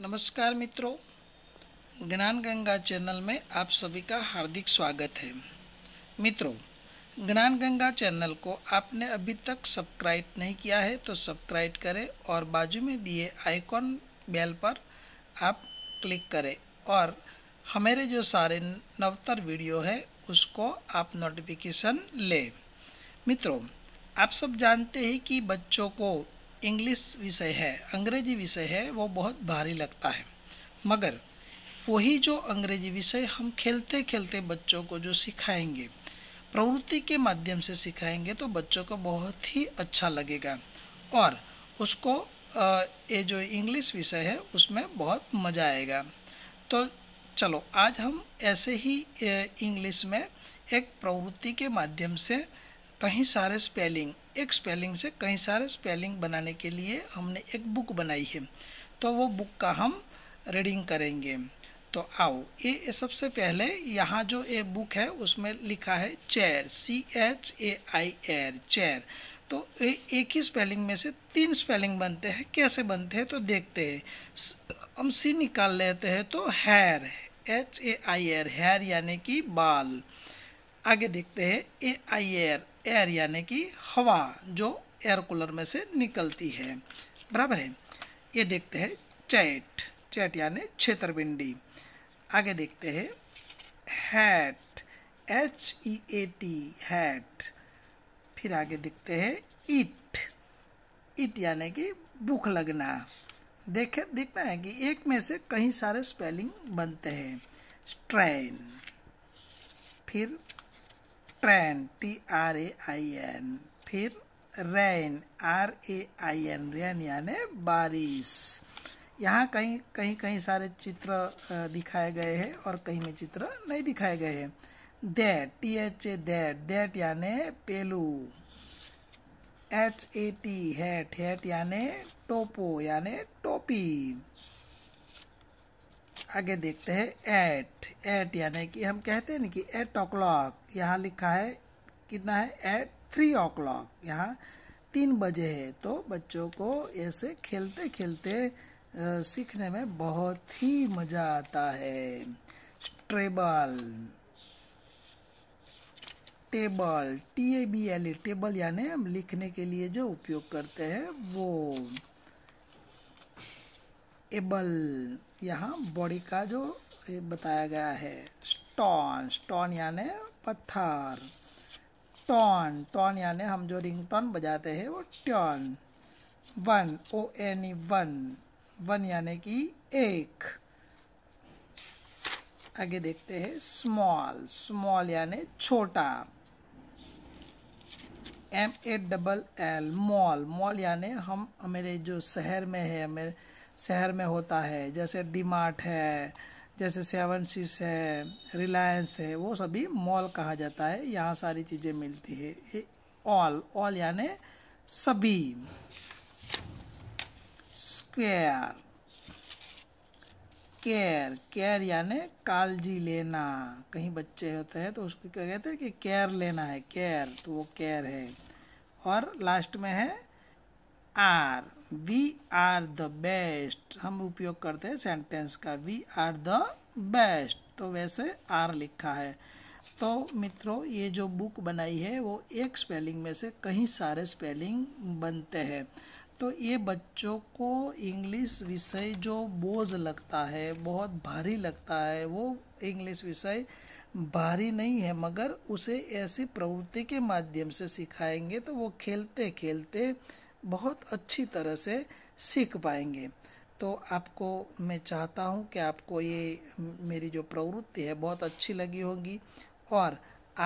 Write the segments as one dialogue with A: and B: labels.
A: नमस्कार मित्रों ज्ञान गंगा चैनल में आप सभी का हार्दिक स्वागत है मित्रों ज्ञान गंगा चैनल को आपने अभी तक सब्सक्राइब नहीं किया है तो सब्सक्राइब करें और बाजू में दिए आइकॉन बेल पर आप क्लिक करें और हमारे जो सारे नवतर वीडियो है उसको आप नोटिफिकेशन लें मित्रों आप सब जानते हैं कि बच्चों को इंग्लिश विषय है अंग्रेजी विषय है वो बहुत भारी लगता है मगर वही जो अंग्रेजी विषय हम खेलते खेलते बच्चों को जो सिखाएंगे प्रवृत्ति के माध्यम से सिखाएंगे तो बच्चों को बहुत ही अच्छा लगेगा और उसको ये जो इंग्लिश विषय है उसमें बहुत मज़ा आएगा तो चलो आज हम ऐसे ही इंग्लिश में एक प्रवृत्ति के माध्यम से कहीं सारे स्पेलिंग एक स्पेलिंग से कहीं सारे स्पेलिंग बनाने के लिए हमने एक बुक बनाई है तो वो बुक का हम रीडिंग करेंगे तो आओ ये सबसे पहले यहाँ जो ये बुक है उसमें लिखा है चेयर सी एच ए आई एर चेयर तो ए, एक ही स्पेलिंग में से तीन स्पेलिंग बनते हैं कैसे बनते हैं तो देखते हैं हम सी निकाल लेते हैं तो हेयर एच ए आई एर हेयर यानी कि बाल आगे देखते हैं ए आई एर एयर यानी कि हवा जो एयर कूलर में से निकलती है बराबर है ये देखते हैं चैट चैट यानी क्षेत्रबिंडी आगे देखते हैं hat H E A T hat फिर आगे देखते हैं इट इट यानी कि भूख लगना देखे देखना है कि एक में से कहीं सारे स्पेलिंग बनते हैं स्ट्रेन फिर train T R A I N फिर ran are A I N रैन यानि बारिश यहाँ कहीं कहीं कहीं सारे चित्र दिखाए गए हैं और कहीं में चित्र नहीं दिखाए गए हैं that T H A that that यानि पेलू H A T hat hat यानि टोपो यानि टोपी आगे देखते हैं एट एट यानी कि हम कहते हैं ना कि एट ओ क्लॉक यहाँ लिखा है कितना है एट थ्री ओ क्लॉक यहाँ तीन बजे है तो बच्चों को ऐसे खेलते खेलते सीखने में बहुत ही मज़ा आता है treble table T A B L A table यानी हम लिखने के लिए जो उपयोग करते हैं वो एबल यहाँ बॉडी का जो बताया गया है स्टोन स्टोन यानि पत्थर टॉन टॉन यानि हम जो रिंग टॉन बजाते हैं वो tone one O N E one one यानि कि एक आगे देखते हैं स्मॉल स्मॉल यानि छोटा M A double L mall mall यानि हम हमारे जो शहर में है हमारे शहर में होता है जैसे डी मार्ट है जैसे सेवन सीस है रिलायंस है वो सभी मॉल कहा जाता है यहाँ सारी चीज़ें मिलती है ऑल ऑल यानि सभी स्क्वेयर केयर केयर यानि कालजी लेना कहीं बच्चे होते हैं तो उसको क्या कहते हैं कि केयर लेना है केयर तो वो केयर है और लास्ट में है are we are the best हम उपयोग करते हैं सेंटेंस का वी आर द बेस्ट तो वैसे आर लिखा है तो मित्रों ये जो बुक बनाई है वो एक स्पेलिंग में से कहीं सारे स्पेलिंग बनते हैं तो ये बच्चों को इंग्लिश विषय जो बोझ लगता है बहुत भारी लगता है वो इंग्लिश विषय भारी नहीं है मगर उसे ऐसी प्रवृत्ति के माध्यम से सिखाएंगे तो वो खेलते खेलते बहुत अच्छी तरह से सीख पाएंगे तो आपको मैं चाहता हूँ कि आपको ये मेरी जो प्रवृत्ति है बहुत अच्छी लगी होगी और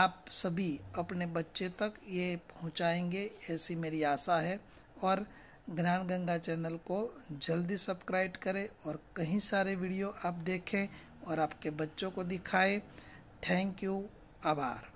A: आप सभी अपने बच्चे तक ये पहुँचाएंगे ऐसी मेरी आशा है और ज्ञान गंगा चैनल को जल्दी सब्सक्राइब करें और कहीं सारे वीडियो आप देखें और आपके बच्चों को दिखाएं थैंक यू आभार